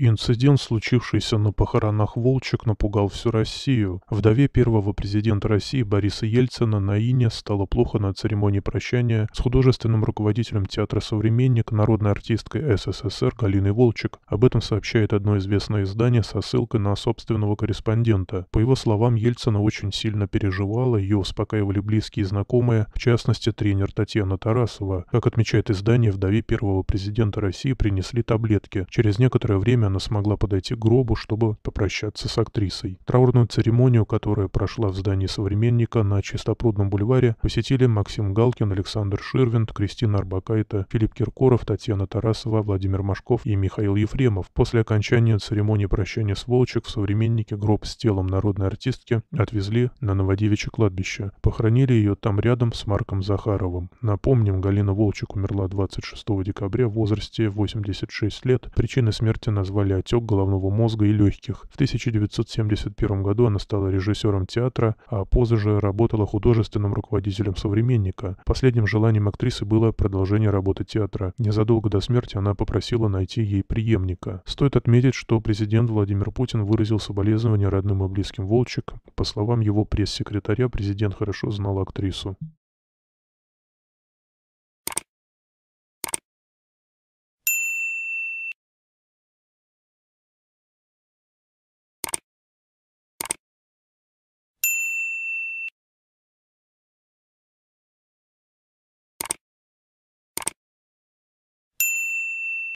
Инцидент, случившийся на похоронах Волчек, напугал всю Россию. Вдове первого президента России Бориса Ельцина Наине стало плохо на церемонии прощания с художественным руководителем театра «Современник» народной артисткой СССР Галиной Волчек. Об этом сообщает одно известное издание со ссылкой на собственного корреспондента. По его словам, Ельцина очень сильно переживала, ее успокаивали близкие и знакомые, в частности, тренер Татьяна Тарасова. Как отмечает издание, вдове первого президента России принесли таблетки. Через некоторое время она смогла подойти к гробу, чтобы попрощаться с актрисой. Траурную церемонию, которая прошла в здании «Современника» на Чистопрудном бульваре, посетили Максим Галкин, Александр Ширвинд, Кристина Арбакайта, Филипп Киркоров, Татьяна Тарасова, Владимир Машков и Михаил Ефремов. После окончания церемонии прощания с Волчек в «Современнике» гроб с телом народной артистки отвезли на Новодевичье кладбище. Похоронили ее там рядом с Марком Захаровым. Напомним, Галина Волчек умерла 26 декабря в возрасте 86 лет. Причины смерти назвали назвали отек головного мозга и легких. В 1971 году она стала режиссером театра, а позже работала художественным руководителем «Современника». Последним желанием актрисы было продолжение работы театра. Незадолго до смерти она попросила найти ей преемника. Стоит отметить, что президент Владимир Путин выразил соболезнования родным и близким Волчек. По словам его пресс-секретаря, президент хорошо знал актрису.